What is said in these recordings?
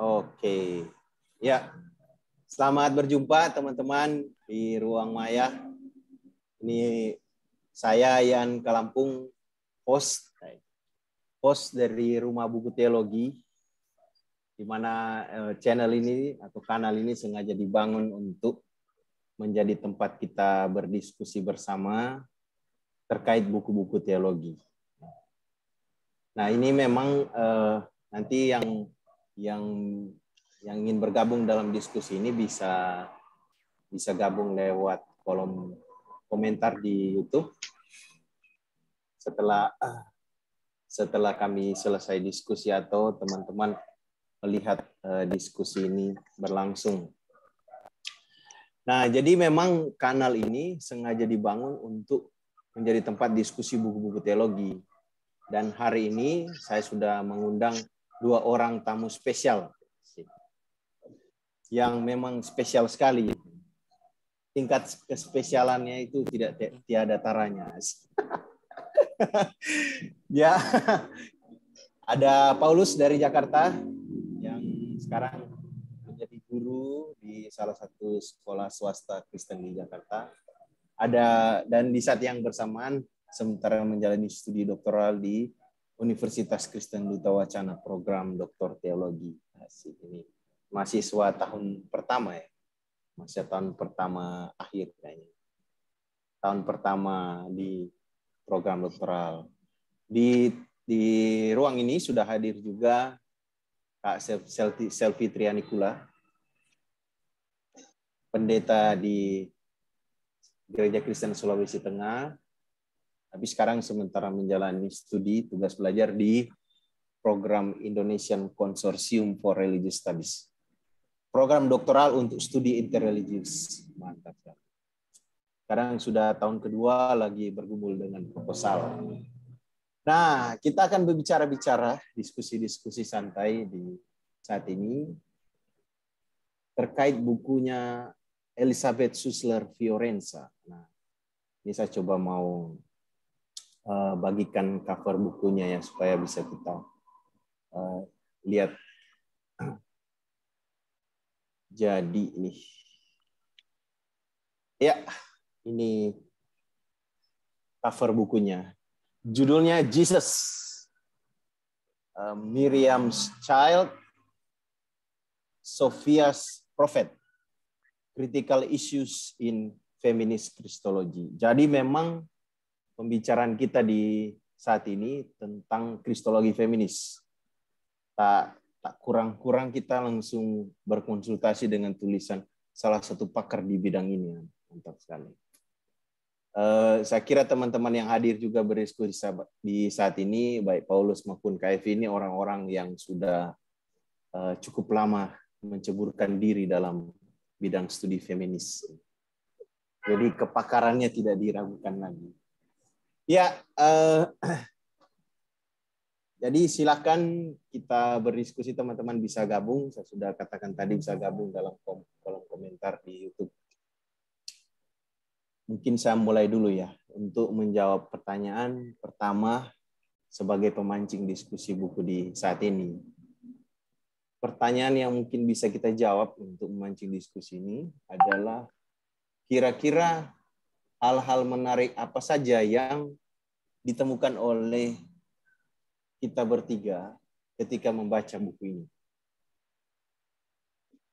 Oke. Ya. Selamat berjumpa teman-teman di Ruang Maya. Ini saya Ian Kalampung, host host dari Rumah Buku Teologi di mana eh, channel ini atau kanal ini sengaja dibangun untuk menjadi tempat kita berdiskusi bersama terkait buku-buku teologi. Nah, ini memang eh, nanti yang yang yang ingin bergabung dalam diskusi ini bisa bisa gabung lewat kolom komentar di YouTube. Setelah setelah kami selesai diskusi atau teman-teman melihat eh, diskusi ini berlangsung. Nah, jadi memang kanal ini sengaja dibangun untuk menjadi tempat diskusi buku-buku teologi. Dan hari ini saya sudah mengundang dua orang tamu spesial yang memang spesial sekali. Tingkat kespesialannya itu tidak tiada taranya. ya, ada Paulus dari Jakarta yang sekarang menjadi guru di salah satu sekolah swasta Kristen di Jakarta. Ada dan di saat yang bersamaan sementara menjalani studi doktoral di Universitas Kristen Duta Wacana program Doktor Teologi. Asik ini mahasiswa tahun pertama ya. Masih tahun pertama akhir kayaknya. Tahun pertama di program doktoral. Di di ruang ini sudah hadir juga Kak Selvi Trianikula, pendeta di Gereja Kristen Sulawesi Tengah, tapi sekarang sementara menjalani studi tugas belajar di program Indonesian Consortium for Religious Studies. Program doktoral untuk studi interreligious. Mantap. Sekarang sudah tahun kedua lagi bergumul dengan proposal. Nah, kita akan berbicara-bicara, diskusi-diskusi santai di saat ini terkait bukunya Elizabeth Susler Fiorenza. Nah, ini saya coba mau Eh, bagikan cover bukunya ya supaya bisa kita eh, lihat. Jadi ini, ya ini cover bukunya. Judulnya Jesus, eh, Miriam's Child, Sophia's Prophet, Critical Issues in Feminist Christology. Jadi memang pembicaraan kita di saat ini tentang kristologi feminis. Tak tak kurang-kurang kita langsung berkonsultasi dengan tulisan salah satu pakar di bidang ini. Mantap sekali. Eh, saya kira teman-teman yang hadir juga berdiskusi di saat ini, baik Paulus maupun KF ini orang-orang yang sudah eh, cukup lama menceburkan diri dalam bidang studi feminis. Jadi kepakarannya tidak diragukan lagi. Ya, uh, jadi silakan kita berdiskusi teman-teman bisa gabung. Saya sudah katakan tadi bisa gabung dalam kolom komentar di YouTube. Mungkin saya mulai dulu ya untuk menjawab pertanyaan pertama sebagai pemancing diskusi buku di saat ini. Pertanyaan yang mungkin bisa kita jawab untuk memancing diskusi ini adalah kira-kira hal-hal menarik apa saja yang ditemukan oleh kita bertiga ketika membaca buku ini?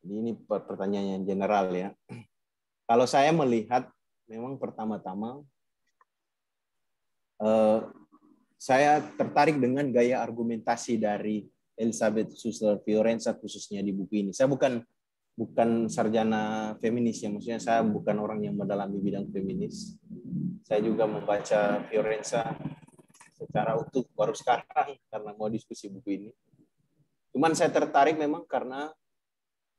Jadi ini pertanyaan yang general ya. Kalau saya melihat memang pertama-tama eh, saya tertarik dengan gaya argumentasi dari Elizabeth Susler Fiorenza khususnya di buku ini. Saya bukan bukan sarjana feminis ya maksudnya saya bukan orang yang mendalami bidang feminis saya juga membaca Fiorenza secara utuh baru sekarang karena mau diskusi buku ini cuman saya tertarik memang karena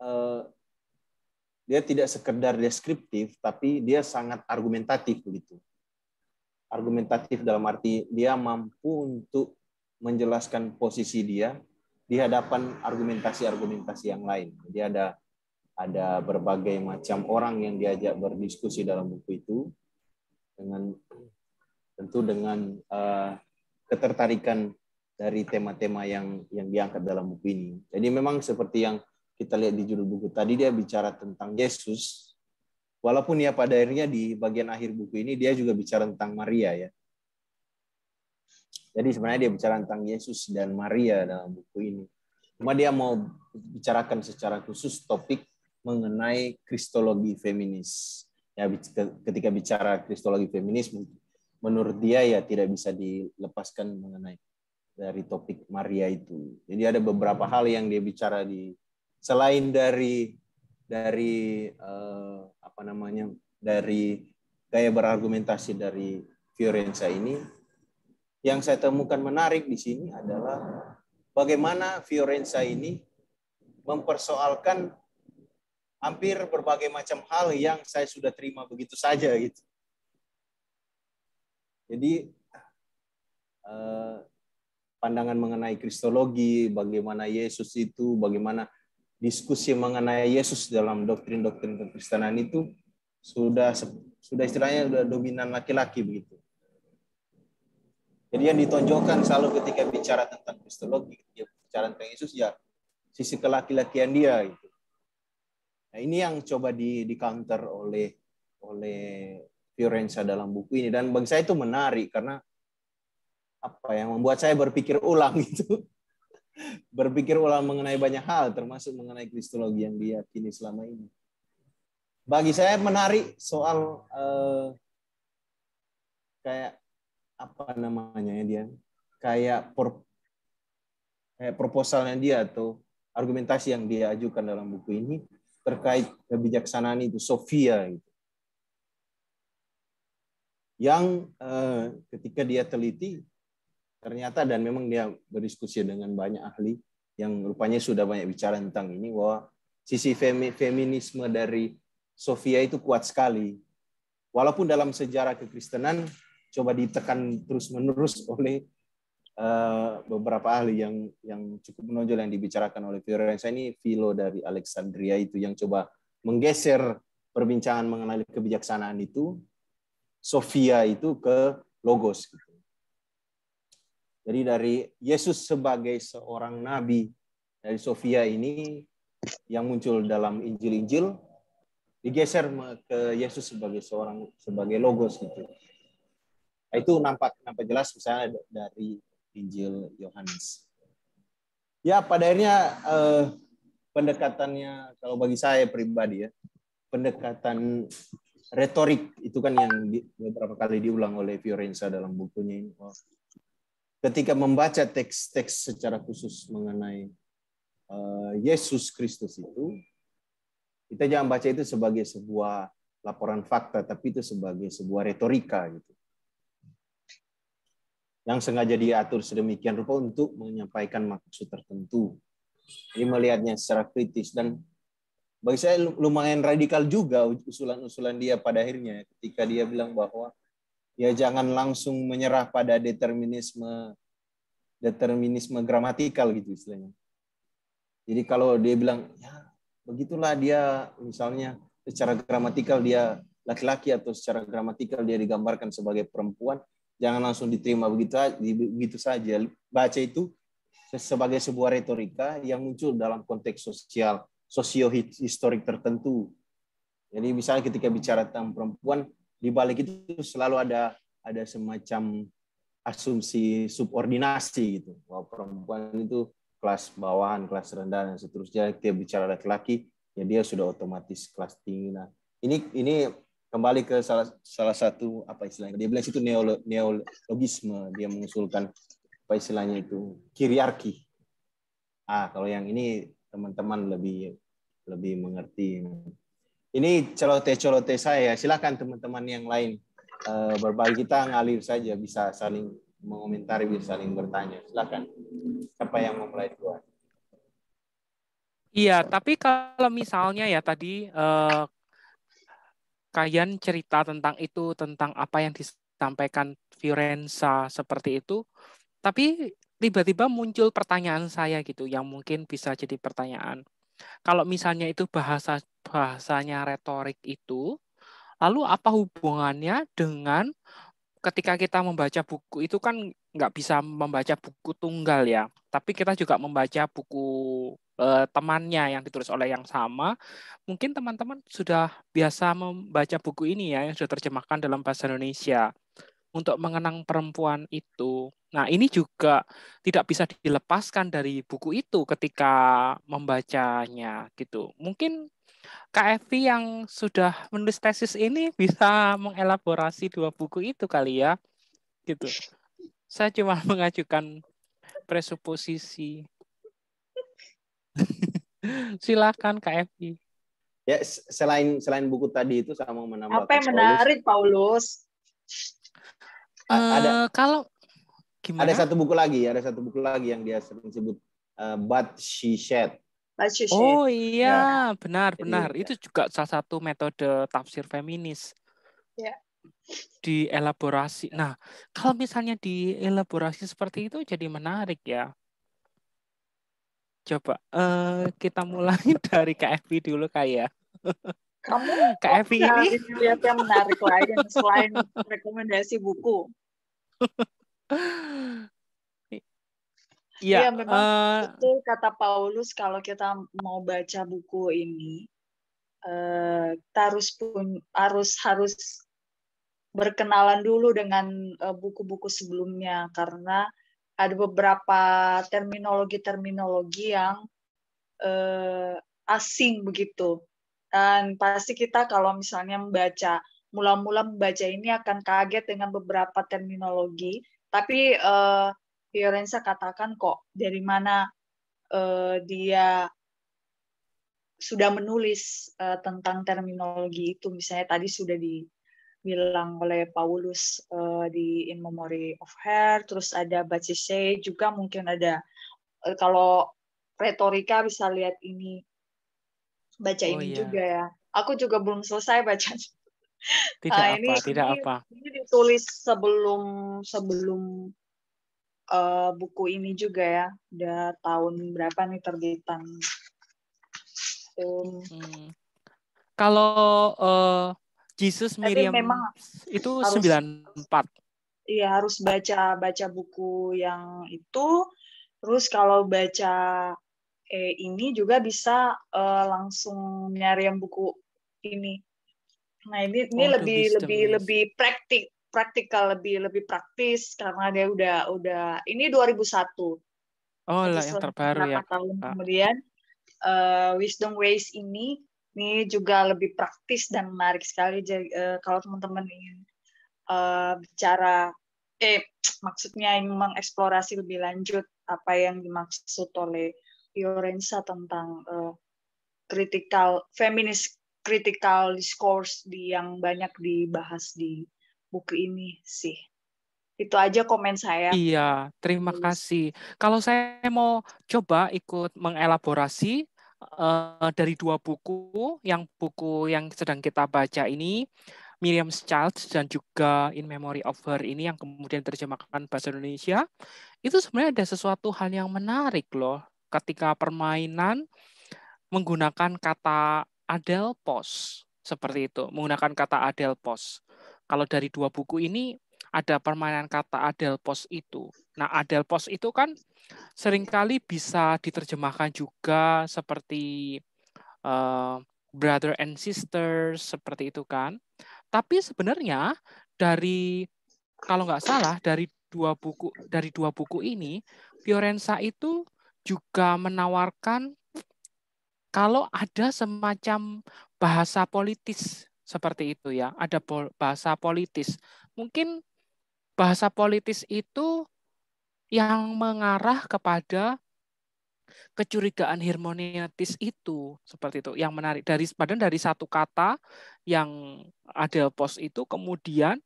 uh, dia tidak sekedar deskriptif tapi dia sangat argumentatif begitu argumentatif dalam arti dia mampu untuk menjelaskan posisi dia di hadapan argumentasi-argumentasi yang lain. Jadi ada ada berbagai macam orang yang diajak berdiskusi dalam buku itu dengan tentu dengan uh, ketertarikan dari tema-tema yang yang diangkat dalam buku ini. Jadi memang seperti yang kita lihat di judul buku tadi dia bicara tentang Yesus. Walaupun ya pada akhirnya di bagian akhir buku ini dia juga bicara tentang Maria ya. Jadi sebenarnya dia bicara tentang Yesus dan Maria dalam buku ini. Cuma dia mau bicarakan secara khusus topik mengenai kristologi feminis. Ya ketika bicara kristologi feminis menurut dia ya tidak bisa dilepaskan mengenai dari topik Maria itu. Jadi ada beberapa hal yang dia bicara di selain dari dari eh, apa namanya? dari gaya berargumentasi dari Fiorenza ini yang saya temukan menarik di sini adalah bagaimana Fiorenza ini mempersoalkan hampir berbagai macam hal yang saya sudah terima begitu saja gitu. Jadi eh, pandangan mengenai kristologi, bagaimana Yesus itu, bagaimana diskusi mengenai Yesus dalam doktrin-doktrin kekristenan itu sudah sudah istilahnya sudah dominan laki-laki begitu. Jadi yang ditonjolkan selalu ketika bicara tentang kristologi, ketika bicara tentang Yesus ya sisi kelaki-lakian dia gitu. Nah, ini yang coba di, di counter oleh oleh Fiorenza dalam buku ini dan bagi saya itu menarik karena apa yang membuat saya berpikir ulang itu berpikir ulang mengenai banyak hal termasuk mengenai kristologi yang diyakini selama ini. Bagi saya menarik soal eh, kayak apa namanya ya dia? Kayak per, kayak proposalnya dia atau argumentasi yang dia ajukan dalam buku ini terkait kebijaksanaan itu, Sofia itu. Yang eh, ketika dia teliti ternyata dan memang dia berdiskusi dengan banyak ahli yang rupanya sudah banyak bicara tentang ini bahwa sisi feminisme dari Sofia itu kuat sekali. Walaupun dalam sejarah kekristenan coba ditekan terus-menerus oleh Eh, beberapa ahli yang yang cukup menonjol yang dibicarakan oleh Fiorenza ini filo dari Alexandria itu yang coba menggeser perbincangan mengenai kebijaksanaan itu Sofia itu ke logos gitu. Jadi dari Yesus sebagai seorang nabi dari Sofia ini yang muncul dalam Injil-Injil digeser ke Yesus sebagai seorang sebagai logos gitu. Itu nampak nampak jelas misalnya dari Injil Yohanes. Ya, pada akhirnya eh, pendekatannya kalau bagi saya pribadi ya, pendekatan retorik itu kan yang di, beberapa kali diulang oleh Fiorenza dalam bukunya ini. Oh. Ketika membaca teks-teks secara khusus mengenai eh, Yesus Kristus itu, kita jangan baca itu sebagai sebuah laporan fakta, tapi itu sebagai sebuah retorika gitu yang sengaja diatur sedemikian rupa untuk menyampaikan maksud tertentu. Ini melihatnya secara kritis dan bagi saya lumayan radikal juga usulan-usulan dia pada akhirnya ketika dia bilang bahwa ya jangan langsung menyerah pada determinisme determinisme gramatikal gitu istilahnya. Jadi kalau dia bilang ya begitulah dia misalnya secara gramatikal dia laki-laki atau secara gramatikal dia digambarkan sebagai perempuan, jangan langsung diterima begitu begitu saja baca itu sebagai sebuah retorika yang muncul dalam konteks sosial sosio historik tertentu jadi misalnya ketika bicara tentang perempuan di balik itu selalu ada ada semacam asumsi subordinasi gitu bahwa perempuan itu kelas bawahan kelas rendah dan seterusnya Ketika bicara laki-laki ya dia sudah otomatis kelas tinggi nah ini ini kembali ke salah salah satu apa istilahnya dia bilang itu neolo, neologisme dia mengusulkan apa istilahnya itu kiriarki ah kalau yang ini teman-teman lebih lebih mengerti ini celote-celote saya silakan teman-teman yang lain eh, berbagi kita ngalir saja bisa saling mengomentari bisa saling bertanya silakan siapa yang memulai duluan Iya, tapi kalau misalnya ya tadi uh, kalian cerita tentang itu, tentang apa yang disampaikan Fiorenza seperti itu, tapi tiba-tiba muncul pertanyaan saya gitu yang mungkin bisa jadi pertanyaan. Kalau misalnya itu bahasa bahasanya retorik itu, lalu apa hubungannya dengan ketika kita membaca buku itu kan nggak bisa membaca buku tunggal ya, tapi kita juga membaca buku uh, temannya yang ditulis oleh yang sama. Mungkin teman-teman sudah biasa membaca buku ini ya yang sudah terjemahkan dalam bahasa Indonesia untuk mengenang perempuan itu. Nah, ini juga tidak bisa dilepaskan dari buku itu ketika membacanya gitu. Mungkin KFI yang sudah menulis tesis ini bisa mengelaborasi dua buku itu kali ya. Gitu. Saya cuma mengajukan presuposisi. Silakan Kak Ya, selain selain buku tadi itu saya mau menambah Apa yang menarik Paulus? Paulus? Uh, eh, ada kalau gimana? Ada satu buku lagi, ada satu buku lagi yang dia sering sebut uh, eh, But She Shed. Oh iya, ya. benar Jadi, benar. Itu juga salah satu metode tafsir feminis. Ya. Dielaborasi. Nah, kalau misalnya dielaborasi seperti itu jadi menarik ya. Coba uh, kita mulai dari KFP dulu kayak. Ya. Kamu KFP ini lihat yang menarik lain selain rekomendasi buku. Iya, ya, memang uh, eh, betul kata Paulus kalau kita mau baca buku ini uh, harus pun harus harus berkenalan dulu dengan buku-buku uh, buku -buku sebelumnya karena ada beberapa terminologi-terminologi yang uh, asing begitu. Dan pasti kita kalau misalnya membaca, mula-mula membaca ini akan kaget dengan beberapa terminologi, tapi uh, Fiorenza katakan kok dari mana uh, dia sudah menulis uh, tentang terminologi itu, misalnya tadi sudah di bilang oleh Paulus uh, di In Memory of Her, terus ada Batsise juga mungkin ada uh, kalau retorika bisa lihat ini baca oh, ini iya. juga ya. Aku juga belum selesai baca. Tidak nah, apa, ini, tidak ini, apa. Ini ditulis sebelum sebelum uh, buku ini juga ya. Udah tahun berapa nih terbitan? Um, hmm. Kalau uh, Jesus Miriam Tapi memang itu harus, 94. Iya, harus baca baca buku yang itu. Terus kalau baca eh, ini juga bisa eh, langsung nyari yang buku ini. Nah, ini ini oh, lebih lebih lebih praktik praktikal lebih lebih praktis karena dia udah udah ini 2001. Oh lah yang terbaru ya. tahun ah. kemudian uh, Wisdom Ways ini ini juga lebih praktis dan menarik sekali jadi, uh, kalau teman-teman ingin uh, bicara eh maksudnya ingin mengeksplorasi lebih lanjut apa yang dimaksud oleh Fiorenza tentang uh, critical feminist critical discourse di yang banyak dibahas di buku ini sih. Itu aja komen saya. Iya, terima kasih. Kalau saya mau coba ikut mengelaborasi, uh, dari dua buku, yang buku yang sedang kita baca ini Miriam Child dan juga In Memory of Her ini yang kemudian terjemahkan bahasa Indonesia, itu sebenarnya ada sesuatu hal yang menarik loh ketika permainan menggunakan kata adelpos seperti itu, menggunakan kata adelpos Kalau dari dua buku ini ada permainan kata adelpos itu. Nah, adelpos itu kan seringkali bisa diterjemahkan juga seperti uh, brother and sister seperti itu kan. Tapi sebenarnya dari kalau nggak salah dari dua buku dari dua buku ini Fiorenza itu juga menawarkan kalau ada semacam bahasa politis seperti itu ya, ada bahasa politis. Mungkin bahasa politis itu yang mengarah kepada kecurigaan harmoniatis itu seperti itu yang menarik dari padahal dari satu kata yang ada pos itu kemudian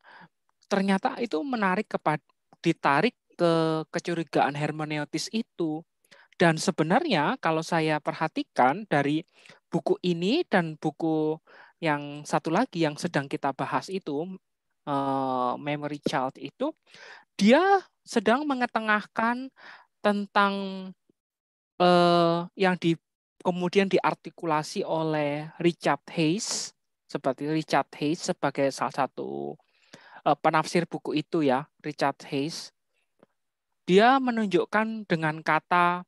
ternyata itu menarik kepada ditarik ke kecurigaan hermeneutis itu dan sebenarnya kalau saya perhatikan dari buku ini dan buku yang satu lagi yang sedang kita bahas itu uh, memory child itu dia sedang mengetengahkan tentang uh, yang di kemudian diartikulasi oleh Richard Hayes seperti Richard Hayes sebagai salah satu uh, penafsir buku itu ya Richard Hayes dia menunjukkan dengan kata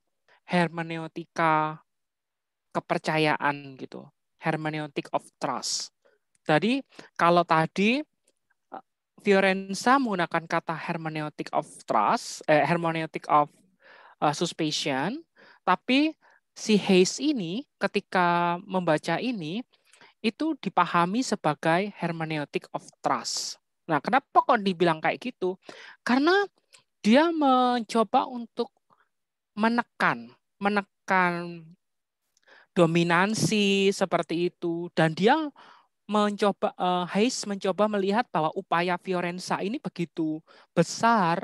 hermeneutika kepercayaan gitu hermeneutik of trust jadi kalau tadi Fiorenza menggunakan kata hermeneutic of trust, eh, hermeneutic of uh, suspicion, tapi si Hayes ini ketika membaca ini itu dipahami sebagai hermeneutic of trust. Nah, kenapa kok dibilang kayak gitu? Karena dia mencoba untuk menekan, menekan dominansi seperti itu dan dia mencoba uh, Hayes mencoba melihat bahwa upaya Fiorenza ini begitu besar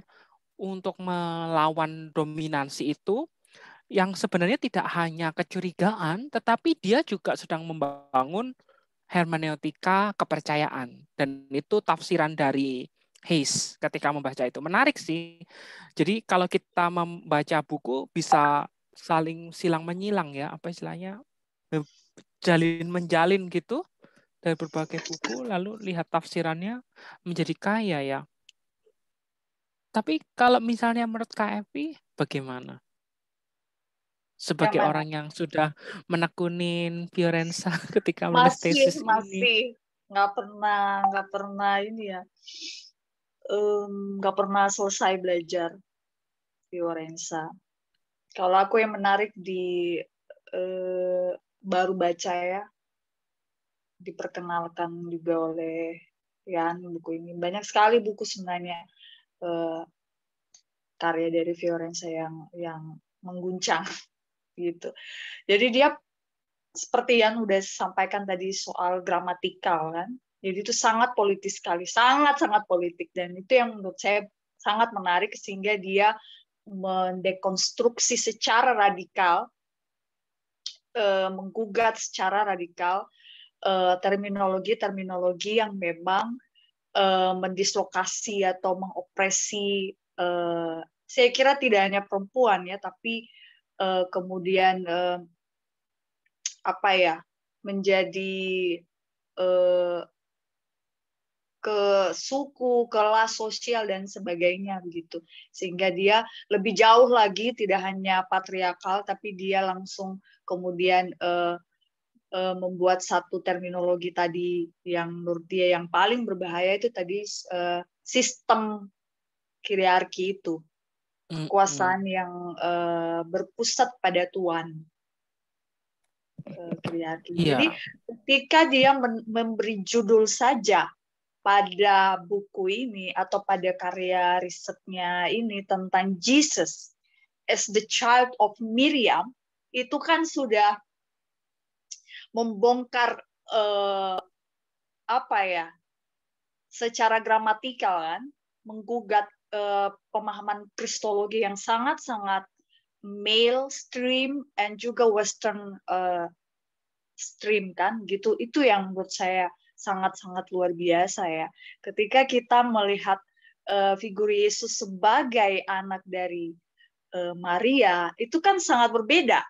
untuk melawan dominansi itu yang sebenarnya tidak hanya kecurigaan tetapi dia juga sedang membangun hermeneutika kepercayaan dan itu tafsiran dari Hayes ketika membaca itu menarik sih. Jadi kalau kita membaca buku bisa saling silang menyilang ya apa istilahnya jalin menjalin gitu dari berbagai buku, lalu lihat tafsirannya menjadi kaya ya. Tapi kalau misalnya menurut KFI, bagaimana? Sebagai orang yang sudah menekunin Fiorenza ketika menulis tesis ini. Masih, nggak pernah, nggak pernah ini ya, nggak pernah selesai belajar Fiorenza. Kalau aku yang menarik di uh, baru baca ya, diperkenalkan juga oleh Rian buku ini banyak sekali buku sebenarnya eh, karya dari Fiorenza yang yang mengguncang gitu jadi dia seperti yang udah sampaikan tadi soal gramatikal kan jadi itu sangat politis sekali sangat sangat politik dan itu yang menurut saya sangat menarik sehingga dia mendekonstruksi secara radikal, e, menggugat secara radikal Eh, terminologi-terminologi uh, yang memang uh, mendislokasi atau mengopresi uh, saya kira tidak hanya perempuan ya tapi uh, kemudian uh, apa ya menjadi uh, ke suku, kelas sosial dan sebagainya begitu. Sehingga dia lebih jauh lagi tidak hanya patriarkal tapi dia langsung kemudian uh, Eh, membuat satu terminologi tadi yang menurut dia yang paling berbahaya itu tadi eh, sistem kiriarki itu kekuasaan mm -hmm. yang eh, berpusat pada tuan kiriarki. Yeah. Jadi ketika dia memberi judul saja pada buku ini atau pada karya risetnya ini tentang Jesus as the child of Miriam itu kan sudah membongkar eh, apa ya secara gramatikal kan menggugat eh, pemahaman kristologi yang sangat-sangat male stream and juga western eh, stream kan gitu itu yang menurut saya sangat-sangat luar biasa ya ketika kita melihat uh, figur Yesus sebagai anak dari uh, Maria itu kan sangat berbeda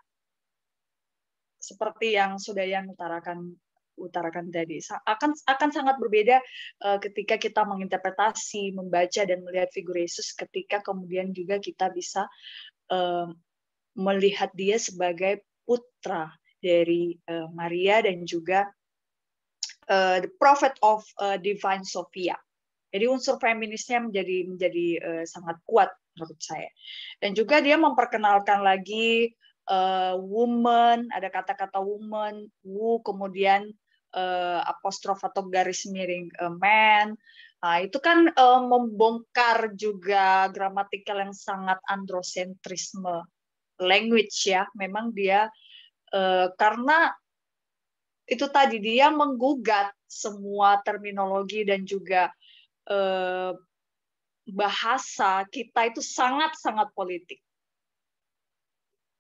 seperti yang sudah yang utarakan utarakan tadi akan akan sangat berbeda eh, ketika kita menginterpretasi, membaca dan melihat figur Yesus ketika kemudian juga kita bisa eh, melihat dia sebagai putra dari eh, Maria dan juga the prophet of divine Sophia. Jadi unsur feminisnya menjadi menjadi sangat kuat menurut saya. Dan juga dia memperkenalkan lagi uh, woman, ada kata-kata woman, wu, kemudian uh, eh, apostrof atau garis miring uh, man. Nah, itu kan uh, membongkar juga gramatikal yang sangat androsentrisme language ya. Memang dia uh, karena itu tadi dia menggugat semua terminologi dan juga uh, bahasa kita itu sangat-sangat politik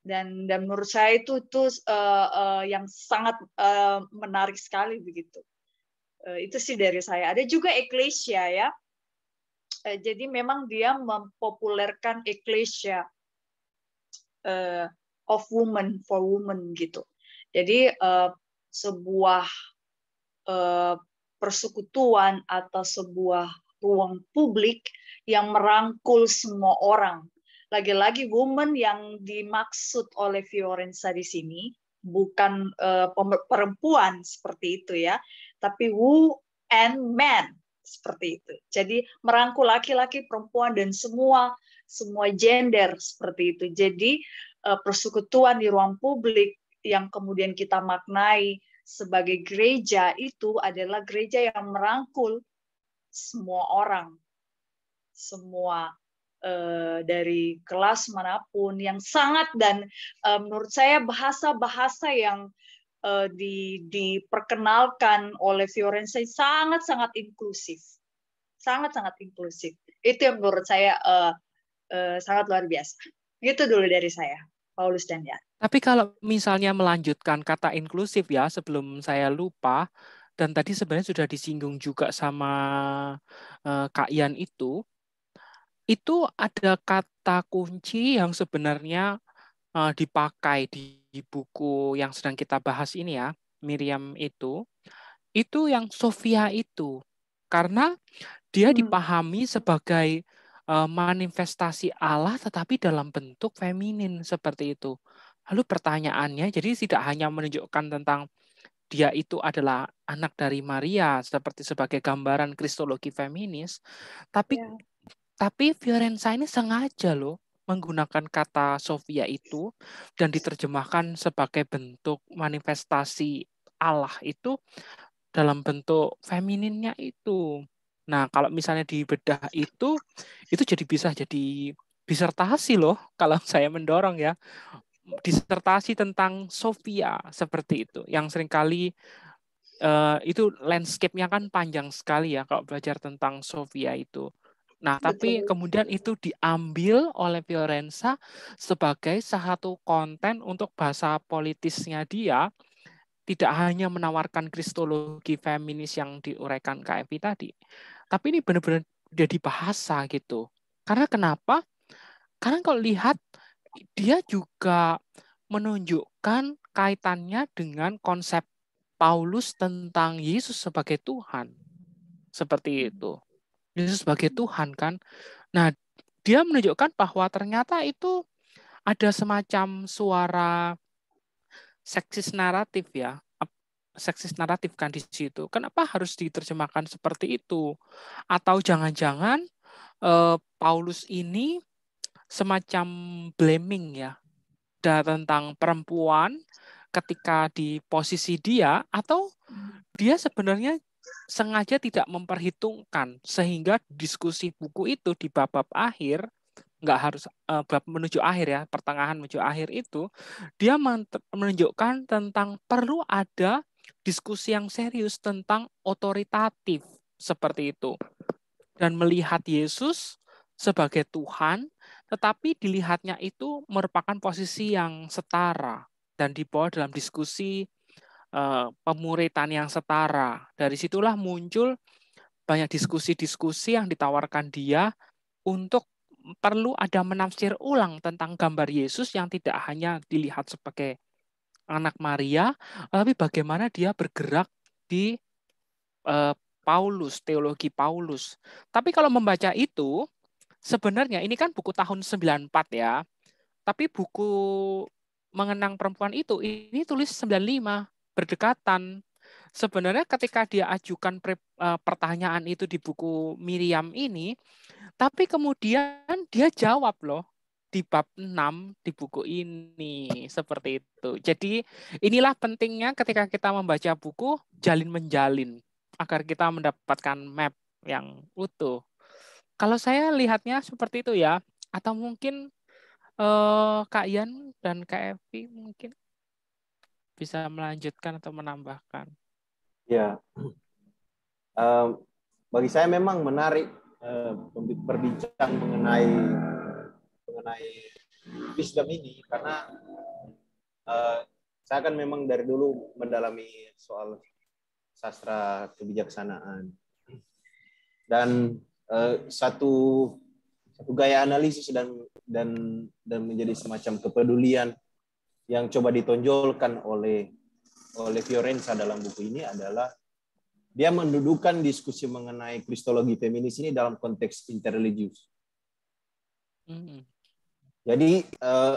dan dan menurut saya itu itu uh, uh, yang sangat uh, menarik sekali begitu uh, itu sih dari saya ada juga eklesia ya uh, jadi memang dia mempopulerkan eklesia uh, of woman for woman gitu jadi uh, sebuah uh, persekutuan atau sebuah ruang publik yang merangkul semua orang lagi-lagi woman yang dimaksud oleh Fiorenza di sini bukan uh, perempuan seperti itu ya, tapi who and man seperti itu. Jadi merangkul laki-laki, perempuan dan semua semua gender seperti itu. Jadi uh, persekutuan di ruang publik yang kemudian kita maknai sebagai gereja itu adalah gereja yang merangkul semua orang, semua Eh, dari kelas manapun yang sangat dan uh, menurut saya bahasa-bahasa yang uh, di, diperkenalkan oleh Fiorenza sangat-sangat inklusif, sangat-sangat inklusif. Itu yang menurut saya uh, uh, sangat luar biasa. itu dulu dari saya, Paulus dan Yan. Tapi kalau misalnya melanjutkan kata inklusif ya, sebelum saya lupa, dan tadi sebenarnya sudah disinggung juga sama uh, Kak Ian itu, itu ada kata kunci yang sebenarnya eh, dipakai di, buku yang sedang kita bahas ini ya, Miriam itu, itu yang Sofia itu. Karena dia hmm. dipahami sebagai eh, manifestasi Allah tetapi dalam bentuk feminin seperti itu. Lalu pertanyaannya, jadi tidak hanya menunjukkan tentang dia itu adalah anak dari Maria seperti sebagai gambaran kristologi feminis, tapi yeah. Tapi Fiorenza ini sengaja loh menggunakan kata Sofia itu dan diterjemahkan sebagai bentuk manifestasi Allah itu dalam bentuk femininnya itu. Nah, kalau misalnya di bedah itu itu jadi bisa jadi disertasi loh kalau saya mendorong ya. Disertasi tentang Sofia seperti itu yang seringkali Uh, itu landscape-nya kan panjang sekali ya kalau belajar tentang Sofia itu. Nah, Betul. tapi kemudian itu diambil oleh Fiorenza sebagai satu konten untuk bahasa politisnya dia tidak hanya menawarkan kristologi feminis yang diuraikan KMP tadi, tapi ini benar-benar jadi bahasa gitu. Karena kenapa? Karena kalau lihat dia juga menunjukkan kaitannya dengan konsep Paulus tentang Yesus sebagai Tuhan. Seperti itu. Yesus sebagai Tuhan kan. Nah, dia menunjukkan bahwa ternyata itu ada semacam suara seksis naratif ya. Seksis naratif kan di situ. Kenapa harus diterjemahkan seperti itu? Atau jangan-jangan eh, Paulus ini semacam blaming ya dan tentang perempuan ketika di posisi dia atau hmm. dia sebenarnya sengaja tidak memperhitungkan sehingga diskusi buku itu di bab-bab akhir nggak harus eh, bab menuju akhir ya pertengahan menuju akhir itu dia menunjukkan tentang perlu ada diskusi yang serius tentang otoritatif seperti itu dan melihat Yesus sebagai Tuhan tetapi dilihatnya itu merupakan posisi yang setara dan dibawa dalam diskusi Eh, pemuritan yang setara. Dari situlah muncul banyak diskusi-diskusi yang ditawarkan dia untuk perlu ada menafsir ulang tentang gambar Yesus yang tidak hanya dilihat sebagai anak Maria, tapi bagaimana dia bergerak di eh, Paulus, teologi Paulus. Tapi kalau membaca itu, sebenarnya ini kan buku tahun 94 ya. Tapi buku mengenang perempuan itu ini tulis 95 berdekatan. Sebenarnya ketika dia ajukan eh, pertanyaan itu di buku Miriam ini, tapi kemudian dia jawab loh di bab 6 di buku ini seperti itu. Jadi inilah pentingnya ketika kita membaca buku jalin menjalin agar kita mendapatkan map yang utuh. Kalau saya lihatnya seperti itu ya atau mungkin eh, Kak Ian dan Kak Evi mungkin bisa melanjutkan atau menambahkan. Ya, um, bagi saya memang menarik uh, berbincang mengenai mengenai wisdom ini karena uh, saya kan memang dari dulu mendalami soal sastra kebijaksanaan dan uh, satu satu gaya analisis dan dan dan menjadi semacam kepedulian yang coba ditonjolkan oleh oleh Fiorenza dalam buku ini adalah dia mendudukan diskusi mengenai kristologi feminis ini dalam konteks interreligius. Hmm. Jadi eh,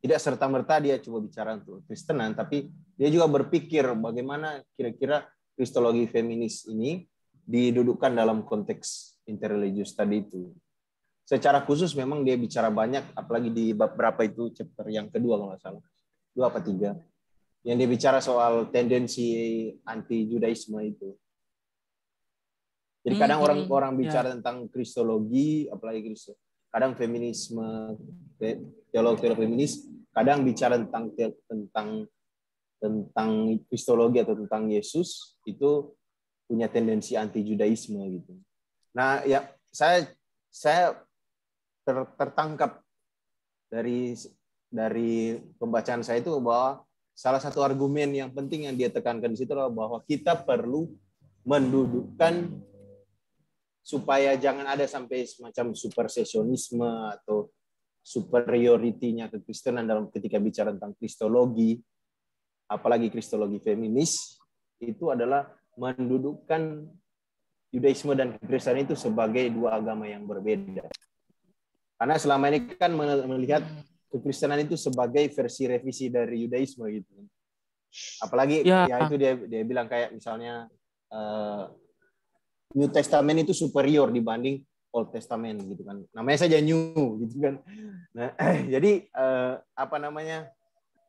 tidak serta merta dia coba bicara untuk Kristenan, tapi dia juga berpikir bagaimana kira-kira kristologi feminis ini didudukkan dalam konteks interreligius tadi itu secara khusus memang dia bicara banyak apalagi di bab berapa itu chapter yang kedua kalau nggak salah dua apa tiga yang dia bicara soal tendensi anti Judaisme itu jadi kadang orang hmm, orang hmm, orang bicara yeah. tentang kristologi apalagi Kristo kadang feminisme teologi teolog feminis kadang bicara tentang tentang tentang kristologi atau tentang Yesus itu punya tendensi anti Judaisme gitu nah ya saya saya ter, tertangkap dari dari pembacaan saya itu bahwa salah satu argumen yang penting yang dia tekankan di situ adalah bahwa kita perlu mendudukkan supaya jangan ada sampai semacam supersesionisme atau superioritinya Kristenan dalam ketika bicara tentang kristologi apalagi kristologi feminis itu adalah mendudukkan Yudaisme dan Kristen itu sebagai dua agama yang berbeda. Karena selama ini kan melihat kekristenan itu sebagai versi revisi dari Yudaisme gitu. Apalagi ya, ya itu dia dia bilang kayak misalnya uh, New Testament itu superior dibanding Old Testament gitu kan. Namanya saja New gitu kan. Nah, jadi uh, apa namanya?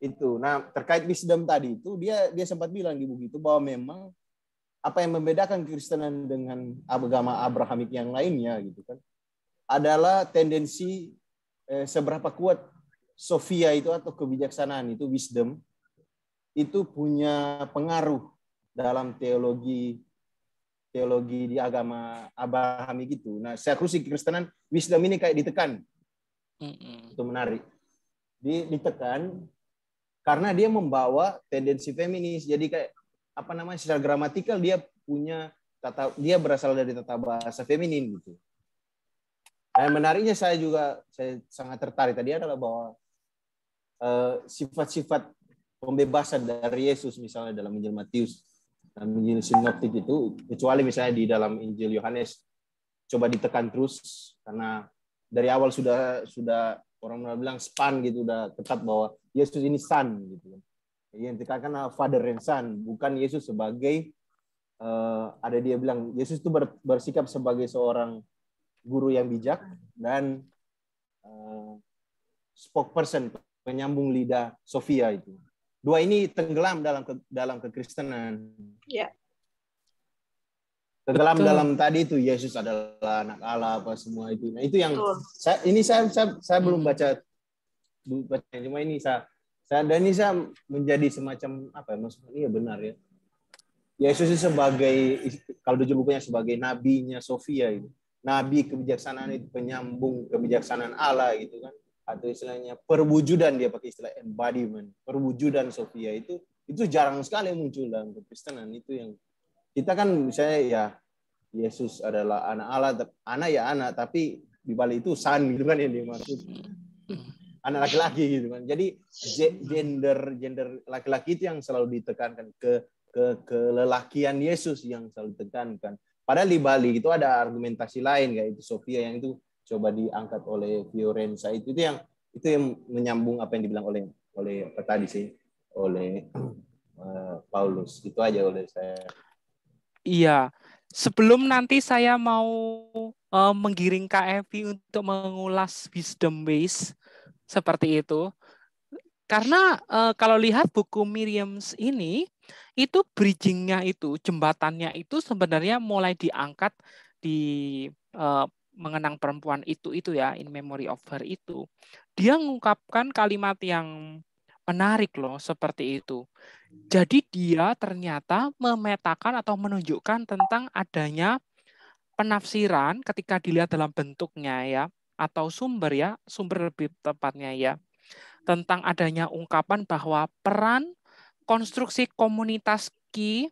itu. Nah, terkait wisdom tadi itu dia dia sempat bilang di buku itu bahwa memang apa yang membedakan Kristenan dengan agama Abrahamik yang lainnya gitu kan adalah tendensi eh, seberapa kuat Sofia itu atau kebijaksanaan itu wisdom itu punya pengaruh dalam teologi teologi di agama Abrahami gitu. Nah, saya seharusnya Kristenan wisdom ini kayak ditekan. Mm-mm. Itu menarik. Di, ditekan karena dia membawa tendensi feminis. Jadi kayak apa namanya secara gramatikal dia punya tata dia berasal dari tata bahasa feminin gitu. Nah, yang menariknya saya juga saya sangat tertarik tadi adalah bahwa eh, sifat-sifat uh, pembebasan dari Yesus misalnya dalam Injil Matius dan Injil Sinoptik itu kecuali misalnya di dalam Injil Yohanes coba ditekan terus karena dari awal sudah sudah orang bilang span gitu udah tetap bahwa Yesus ini son gitu kan. yang dikatakan father and son bukan Yesus sebagai uh, ada dia bilang Yesus itu bersikap sebagai seorang guru yang bijak, hmm. dan uh, spokesperson penyambung lidah Sofia itu. Dua ini tenggelam dalam ke, dalam kekristenan. Ya. Tenggelam Betul. dalam tadi itu Yesus adalah anak Allah apa semua itu. Nah itu yang saya, ini saya, saya saya belum hmm. baca baca cuma ini saya saya dan ini saya menjadi semacam apa ya maksudnya iya benar ya Yesus sebagai kalau di bukunya sebagai nabinya Sofia itu nabi kebijaksanaan itu penyambung kebijaksanaan Allah gitu kan atau istilahnya perwujudan dia pakai istilah embodiment perwujudan Sofia itu itu jarang sekali muncul dalam kekristenan itu yang kita kan misalnya ya Yesus adalah anak Allah anak ya anak tapi di balik itu san gitu kan yang dimaksud anak laki-laki gitu kan jadi gender gender laki-laki itu yang selalu ditekankan ke ke kelelakian Yesus yang selalu tekankan. Padahal di Bali itu ada argumentasi lain Itu Sofia yang itu coba diangkat oleh Fiorenza itu, itu yang itu yang menyambung apa yang dibilang oleh oleh apa tadi sih oleh uh, Paulus itu aja oleh saya. Iya, sebelum nanti saya mau uh, menggiring KFI untuk mengulas wisdom ways seperti itu, karena uh, kalau lihat buku Miriams ini itu bridgingnya itu jembatannya itu sebenarnya mulai diangkat di uh, mengenang perempuan itu itu ya in memory of her itu dia mengungkapkan kalimat yang menarik loh seperti itu jadi dia ternyata memetakan atau menunjukkan tentang adanya penafsiran ketika dilihat dalam bentuknya ya atau sumber ya sumber lebih tepatnya ya tentang adanya ungkapan bahwa peran konstruksi komunitas Ki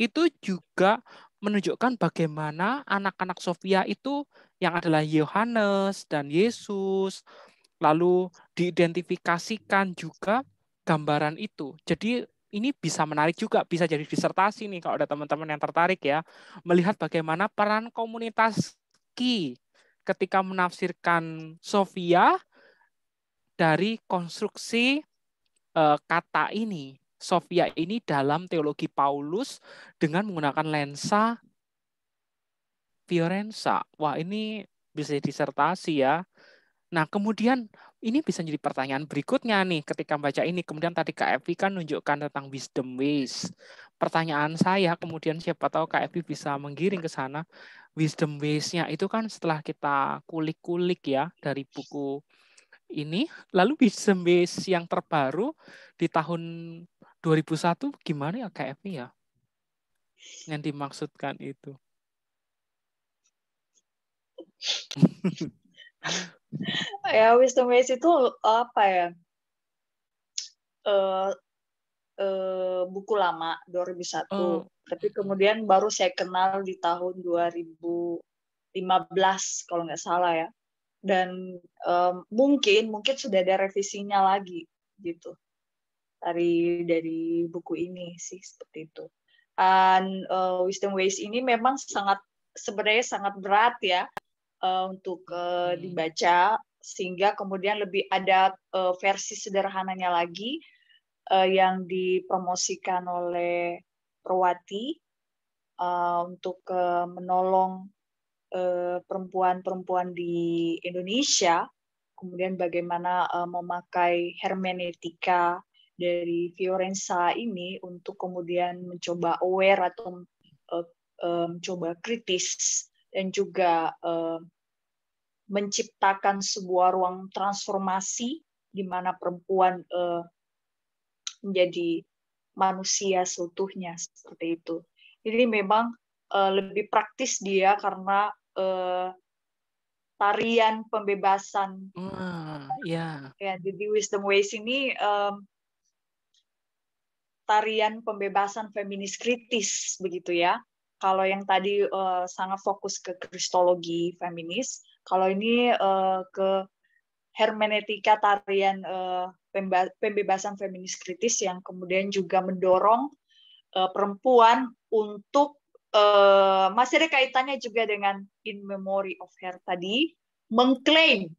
itu juga menunjukkan bagaimana anak-anak Sofia itu yang adalah Yohanes dan Yesus lalu diidentifikasikan juga gambaran itu. Jadi ini bisa menarik juga, bisa jadi disertasi nih kalau ada teman-teman yang tertarik ya, melihat bagaimana peran komunitas Ki ketika menafsirkan Sofia dari konstruksi uh, kata ini. Sofia ini dalam teologi Paulus dengan menggunakan lensa Fiorenza. Wah, ini bisa disertasi ya. Nah, kemudian ini bisa jadi pertanyaan berikutnya nih ketika baca ini. Kemudian tadi Kak kan menunjukkan tentang wisdom ways. Pertanyaan saya kemudian siapa tahu Kak bisa menggiring ke sana. Wisdom ways-nya itu kan setelah kita kulik-kulik ya dari buku ini. Lalu wisdom ways yang terbaru di tahun 2001 gimana ya KFI ya? Yang dimaksudkan itu. ya wisdom ways itu eh, apa ya? Uh, uh, buku lama 2001. Oh. Tapi kemudian baru saya kenal di tahun 2015 kalau nggak salah ya. Dan um, mungkin mungkin sudah ada revisinya lagi gitu dari dari buku ini sih seperti itu. And uh, wisdom ways ini memang sangat sebenarnya sangat berat ya uh, untuk uh, hmm. dibaca sehingga kemudian lebih ada uh, versi sederhananya lagi uh, yang dipromosikan oleh Perwati uh, untuk uh, menolong uh, perempuan-perempuan uh, di Indonesia kemudian bagaimana uh, memakai hermeneutika dari Fiorenza ini untuk kemudian mencoba aware atau uh, um, kritis dan juga uh, menciptakan sebuah ruang transformasi di mana perempuan uh, menjadi manusia seutuhnya seperti itu. Ini memang uh, lebih praktis dia karena uh, tarian pembebasan. Mm, yeah. Iya. Ya, jadi wisdom ways ini um, Tarian pembebasan feminis kritis begitu ya. Kalau yang tadi uh, sangat fokus ke kristologi feminis, kalau ini uh, ke hermeneutika tarian uh, pembebasan feminis kritis yang kemudian juga mendorong uh, perempuan untuk uh, masih ada kaitannya juga dengan in memory of her tadi mengklaim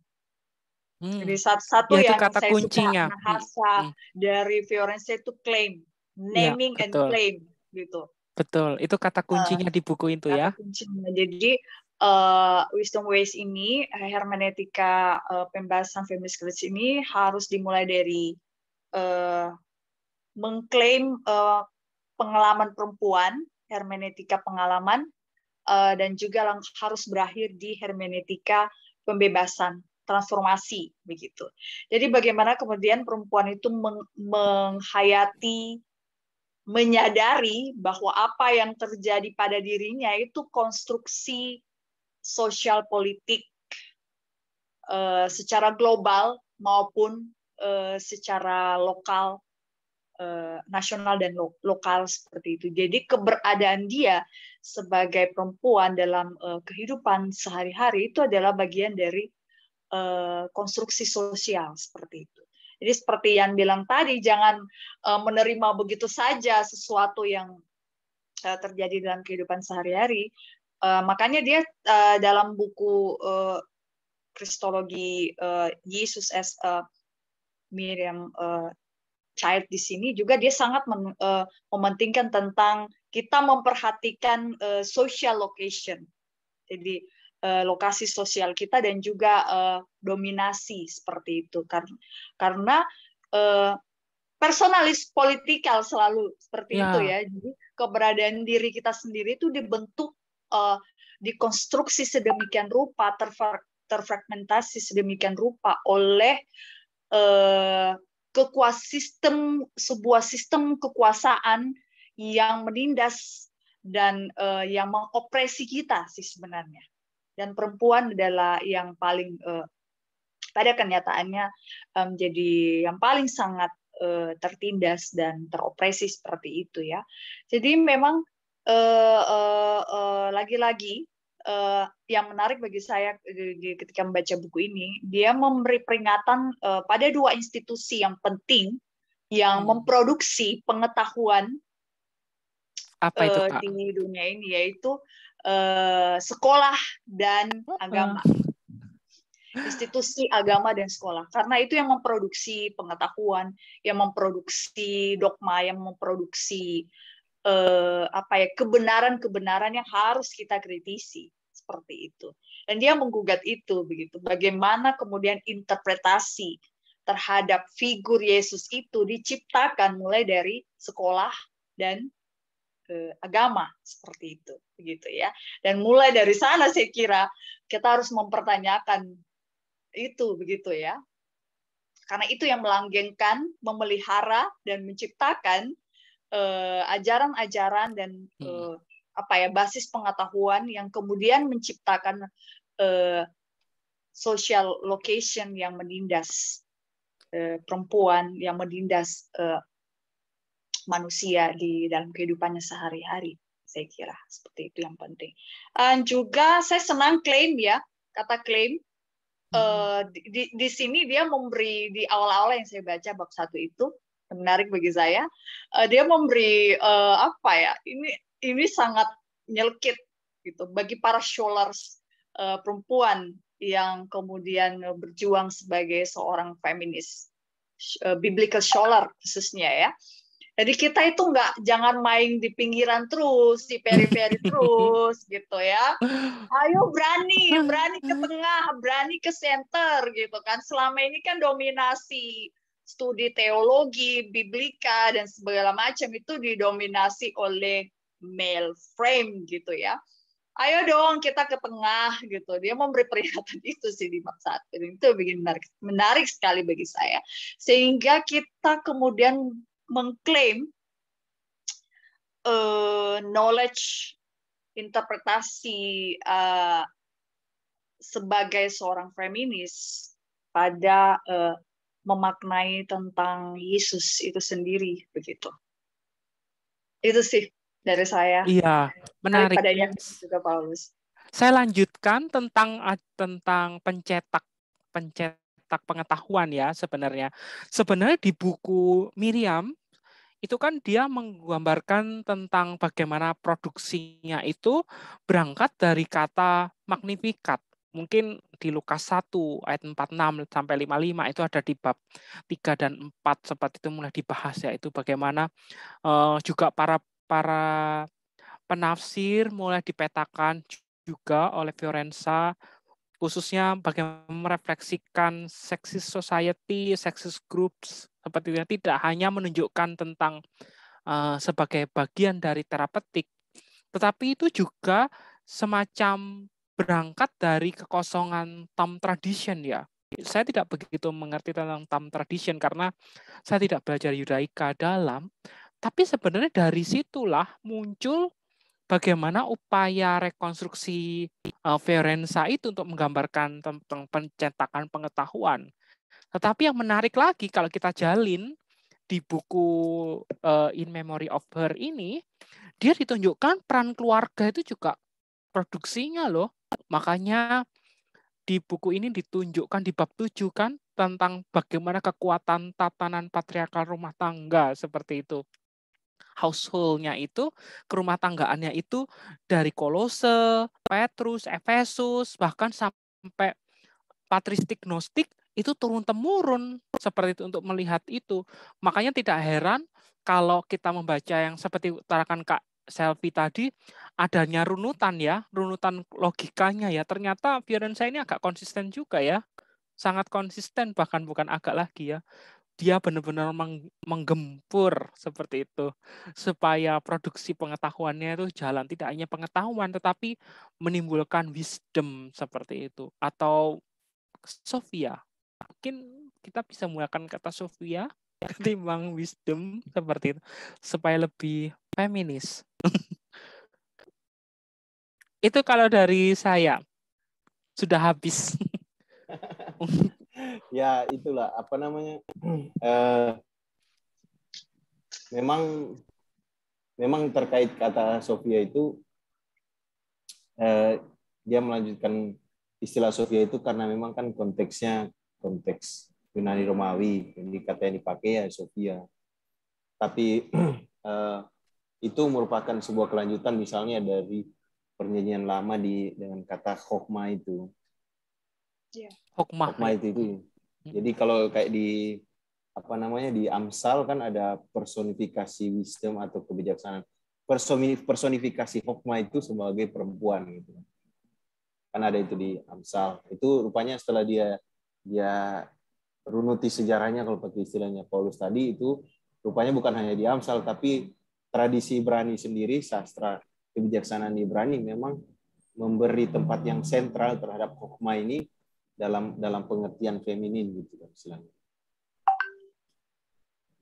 hmm. jadi satu, satu ya, yang kata saya kuncinya. suka hmm. hmm. dari Fiorence itu claim Ya, naming ya, and claim gitu. Betul, itu kata eh, kuncinya uh, di buku itu ya. Kuncinya. Jadi uh, wisdom ways ini eh, hermeneutika uh, pembahasan feminist critics ini harus dimulai dari uh, mengklaim uh, pengalaman perempuan, hermeneutika pengalaman uh, dan juga harus berakhir di hermeneutika pembebasan transformasi begitu. Jadi bagaimana kemudian perempuan itu meng menghayati menyadari bahwa apa yang terjadi pada dirinya itu konstruksi sosial politik eh, secara global maupun eh, secara lokal eh, nasional dan lokal seperti itu. Jadi keberadaan dia sebagai perempuan dalam kehidupan sehari-hari itu adalah bagian dari konstruksi sosial seperti itu. Jadi seperti yang bilang tadi, jangan eh, menerima begitu saja sesuatu yang eh, terjadi dalam kehidupan sehari-hari. Eh, makanya dia dalam buku Kristologi Yesus as a Miriam Child di sini juga dia sangat men, uh, mementingkan tentang kita memperhatikan uh, social location. Jadi Eh, lokasi sosial kita dan juga eh, dominasi seperti itu karena eh, personalis politikal selalu seperti ya. itu ya jadi keberadaan diri kita sendiri itu dibentuk dikonstruksi sedemikian rupa terfragmentasi sedemikian rupa oleh kekuasaan sistem sebuah sistem kekuasaan yang menindas dan uh, yang mengopresi kita sih sebenarnya dan perempuan adalah yang paling uh, pada kenyataannya menjadi um, yang paling sangat uh, tertindas dan teropresi seperti itu ya. Jadi memang eh, lagi-lagi uh, uh, uh, yang menarik bagi saya ketika membaca buku ini, dia memberi peringatan pada dua institusi yang penting yang hmm. memproduksi pengetahuan apa itu, uh, di dunia ini yaitu Eh, sekolah dan agama. Institusi agama dan sekolah. Karena itu yang memproduksi pengetahuan, yang memproduksi dogma, yang memproduksi uh, apa ya kebenaran-kebenaran yang harus kita kritisi seperti itu. Dan dia menggugat itu begitu. Bagaimana kemudian interpretasi terhadap figur Yesus itu diciptakan mulai dari sekolah dan agama seperti itu begitu ya dan mulai dari sana saya kira kita harus mempertanyakan itu begitu ya karena itu yang melanggengkan memelihara dan menciptakan eh, ajaran-ajaran uh, dan uh, apa ya basis pengetahuan yang kemudian menciptakan uh, social location yang menindas perempuan yang menindas manusia di dalam kehidupannya sehari-hari. Saya kira seperti itu yang penting. Dan juga saya senang klaim ya, kata klaim. Hmm. Eh, di, di, di sini dia memberi di awal-awal yang saya baca bab satu itu menarik bagi saya. Eh, dia memberi eh, apa ya? Ini ini sangat nyelkit gitu bagi para scholars perempuan yang kemudian berjuang sebagai seorang feminis biblical scholar khususnya ya jadi kita itu nggak jangan main di pinggiran terus, di peri-peri terus gitu ya. Ayo berani, berani ke tengah, berani ke center gitu kan. Selama ini kan dominasi studi teologi, biblika dan segala macam itu didominasi oleh male frame gitu ya ayo dong kita ke tengah gitu. Dia memberi peringatan itu sih di bab Itu bikin menarik, menarik sekali bagi saya. Sehingga kita kemudian mengklaim uh, knowledge interpretasi uh, sebagai seorang feminis pada uh, memaknai tentang Yesus itu sendiri begitu. Itu sih dari saya. Iya, menarik. Padanya juga Paulus. Saya lanjutkan tentang tentang pencetak pencetak pengetahuan ya sebenarnya. Sebenarnya di buku Miriam itu kan dia menggambarkan tentang bagaimana produksinya itu berangkat dari kata magnifikat. Mungkin di Lukas 1 ayat 46 sampai 55 itu ada di bab 3 dan 4 sempat itu mulai dibahas yaitu bagaimana uh, juga para para penafsir mulai dipetakan juga oleh Fiorenza khususnya bagaimana merefleksikan sexist society, sexist groups, seperti itu ya. tidak hanya menunjukkan tentang uh, sebagai bagian dari terapeutik, tetapi itu juga semacam berangkat dari kekosongan tam tradition ya. Saya tidak begitu mengerti tentang tam tradition karena saya tidak belajar Yudaika dalam, tapi sebenarnya dari situlah muncul bagaimana upaya rekonstruksi uh, Ferenza itu untuk menggambarkan tentang pencetakan pengetahuan. Tetapi yang menarik lagi kalau kita jalin di buku uh, In Memory of Her ini, dia ditunjukkan peran keluarga itu juga produksinya loh. Makanya di buku ini ditunjukkan di bab 7 kan tentang bagaimana kekuatan tatanan patriarkal rumah tangga seperti itu. householdnya itu, kerumah tanggaannya itu dari Kolose, Petrus, Efesus, bahkan sampai patristik gnostik itu turun temurun seperti itu untuk melihat itu. Makanya tidak heran kalau kita membaca yang seperti utarakan Kak Selvi tadi adanya runutan ya, runutan logikanya ya. Ternyata Fiorenza ini agak konsisten juga ya. Sangat konsisten bahkan bukan agak lagi ya dia benar-benar menggempur seperti itu supaya produksi pengetahuannya itu jalan tidak hanya pengetahuan tetapi menimbulkan wisdom seperti itu atau Sofia mungkin kita bisa menggunakan kata Sofia ketimbang wisdom seperti itu supaya lebih feminis. itu kalau dari saya sudah habis. ya itulah apa namanya. Uh, memang memang terkait kata Sofia itu uh, dia melanjutkan istilah Sofia itu karena memang kan konteksnya konteks Yunani Romawi ini kata yang dipakai ya Sofia tapi eh, itu merupakan sebuah kelanjutan misalnya dari perjanjian lama di dengan kata hokma itu yeah. hokma hokma itu, itu hmm. jadi kalau kayak di apa namanya di Amsal kan ada personifikasi wisdom atau kebijaksanaan personifikasi hokma itu sebagai perempuan gitu kan ada itu di Amsal itu rupanya setelah dia dia ya, runuti sejarahnya kalau pakai istilahnya Paulus tadi itu rupanya bukan hanya di Amsal tapi tradisi Ibrani sendiri sastra kebijaksanaan Ibrani memang memberi tempat yang sentral terhadap hukma ini dalam dalam pengertian feminin gitu kan istilahnya.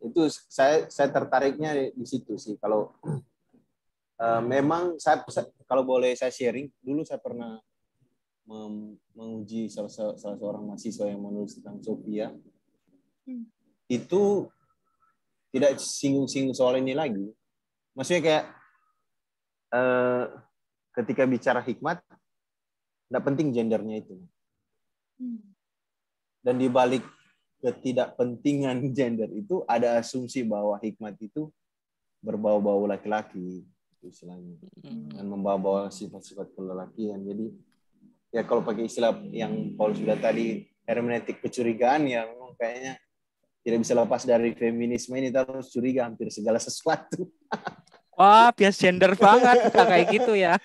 Itu saya saya tertariknya di situ sih kalau uh, memang saya, kalau boleh saya sharing dulu saya pernah menguji salah, salah seorang mahasiswa yang menulis tentang Sofia hmm. itu tidak singgung-singgung soal ini lagi maksudnya kayak uh, ketika bicara hikmat tidak penting gendernya itu hmm. dan balik ketidakpentingan gender itu ada asumsi bahwa hikmat itu berbau-bau laki-laki istilahnya hmm. dan membawa-bawa sifat-sifat kelelakian jadi ya kalau pakai istilah yang Paul sudah tadi hermeneutik kecurigaan yang ya, kayaknya tidak bisa lepas dari feminisme ini terus curiga hampir segala sesuatu. Wah, bias gender banget kayak gitu ya.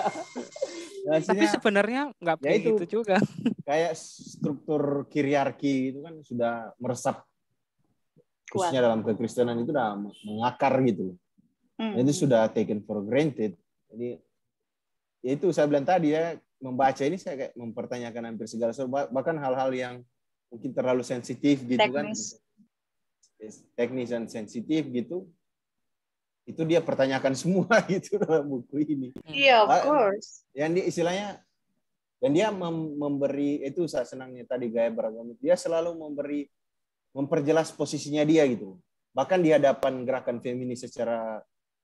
Tapi sebenarnya nggak ya itu, juga. Kayak struktur kiriarki itu kan sudah meresap khususnya dalam kekristenan itu udah mengakar gitu. Hmm. Itu sudah taken for granted. Jadi ya itu saya bilang tadi ya membaca ini saya kayak mempertanyakan hampir segala sesuatu bahkan hal-hal yang mungkin terlalu sensitif gitu kan. teknis. kan teknis dan sensitif gitu itu dia pertanyakan semua gitu dalam buku ini iya yeah, of course yang dia istilahnya dan dia mem memberi itu saya senangnya tadi gaya beragam dia selalu memberi memperjelas posisinya dia gitu bahkan di hadapan gerakan feminis secara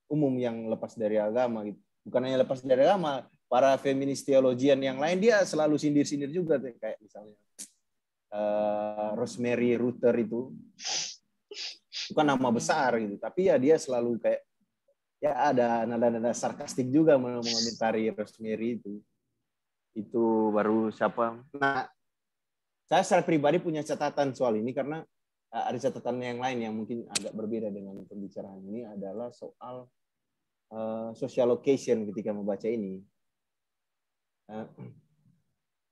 umum yang lepas dari agama gitu bukan hanya lepas dari agama para feminis teologian yang lain dia selalu sindir-sindir juga kayak misalnya uh, Rosemary Ruther itu bukan nama besar gitu tapi ya dia selalu kayak ya ada nada-nada sarkastik juga mengomentari Rosemary itu itu baru siapa nah saya secara pribadi punya catatan soal ini karena eh, ada catatan yang lain yang mungkin agak berbeda dengan pembicaraan ini adalah soal Eh, social location ketika membaca ini. Eh,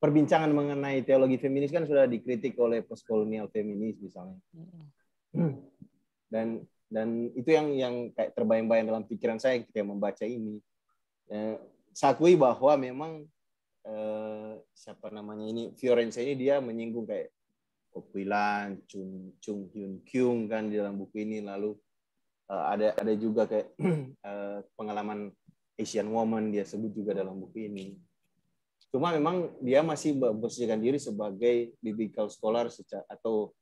perbincangan mengenai teologi feminis kan sudah dikritik oleh postkolonial feminis misalnya. Dan dan itu yang yang kayak terbayang-bayang dalam pikiran saya ketika membaca ini. Eh, saya akui bahwa memang siapa namanya ini Fiorenza ini dia menyinggung kayak Kopilan, Chung Chung Hyun Kyung kan di dalam buku ini lalu uh, ada ada juga kayak uh, pengalaman Asian Woman dia sebut juga dalam buku ini. Cuma memang dia masih memposisikan diri sebagai biblical scholar secara, atau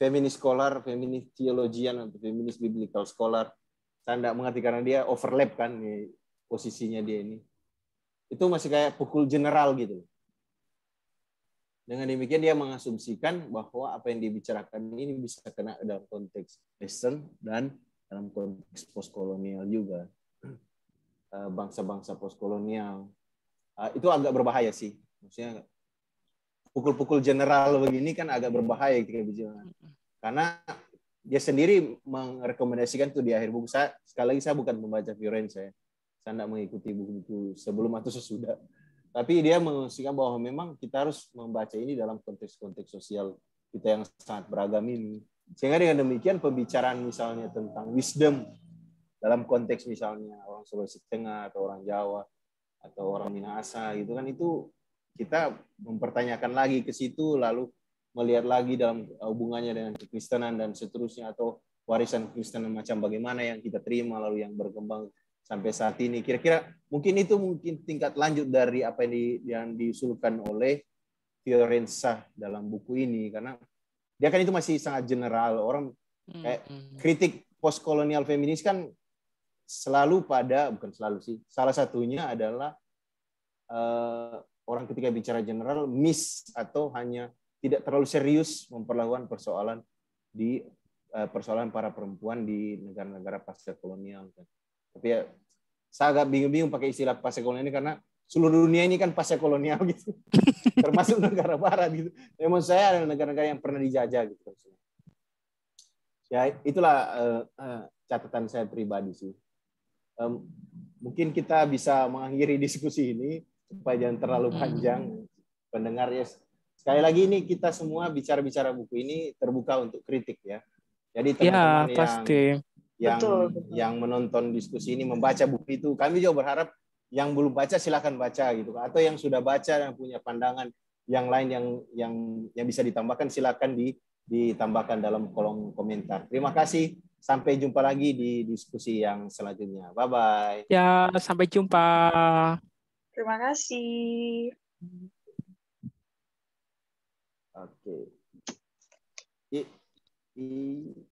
feminist scholar, feminist theologian atau feminist biblical scholar. Saya tidak mengerti karena dia overlap kan nih, posisinya dia ini. Itu masih kayak pukul general gitu. Dengan demikian dia mengasumsikan bahwa apa yang dibicarakan ini bisa kena dalam konteks Western dan dalam konteks postkolonial juga eh, bangsa-bangsa postkolonial eh, itu agak berbahaya sih maksudnya pukul-pukul general begini kan agak berbahaya ketika gitu bicara gitu. karena dia sendiri merekomendasikan tuh di akhir buku saya sekali lagi saya bukan membaca Fiorenza ya saya tidak mengikuti buku-buku sebelum atau sesudah tapi dia mengusulkan bahwa memang kita harus membaca ini dalam konteks-konteks sosial kita yang sangat beragam ini sehingga dengan demikian pembicaraan misalnya tentang wisdom dalam konteks misalnya orang Sulawesi Tengah atau orang Jawa atau orang Minahasa gitu kan itu kita mempertanyakan lagi ke situ lalu melihat lagi dalam eh, hubungannya dengan kekristenan dan seterusnya atau warisan Kristen macam bagaimana yang kita terima lalu yang berkembang sampai saat ini. Kira-kira mungkin itu mungkin tingkat lanjut dari apa yang, diusulkan oleh Fiorenza dalam buku ini karena dia kan itu masih sangat general orang hmm, kayak hmm. kritik postkolonial feminis kan selalu pada bukan selalu sih salah satunya adalah uh, orang ketika bicara general miss atau hanya tidak terlalu serius memperlakukan persoalan di uh, persoalan para perempuan di negara-negara pasca kolonial kan tapi ya saya agak bingung-bingung pakai istilah pasca kolonial ini karena seluruh dunia ini kan pasca kolonial gitu, termasuk negara barat gitu. Memang saya adalah negara-negara yang pernah dijajah gitu. Ya itulah uh, catatan saya pribadi sih. Um, mungkin kita bisa mengakhiri diskusi ini supaya jangan terlalu hmm. panjang pendengar ya. Sekali lagi ini kita semua bicara-bicara buku ini terbuka untuk kritik ya. Jadi ya, teman-teman ya, pasti. yang yang menonton diskusi ini membaca buku itu, kami juga berharap yang belum baca silahkan baca gitu kan. atau yang sudah baca yang punya pandangan yang lain yang yang yang bisa ditambahkan silahkan di ditambahkan dalam kolom komentar. Terima kasih. Sampai jumpa lagi di diskusi yang selanjutnya. Bye bye. Ya, sampai jumpa. Terima kasih. Oke. Okay.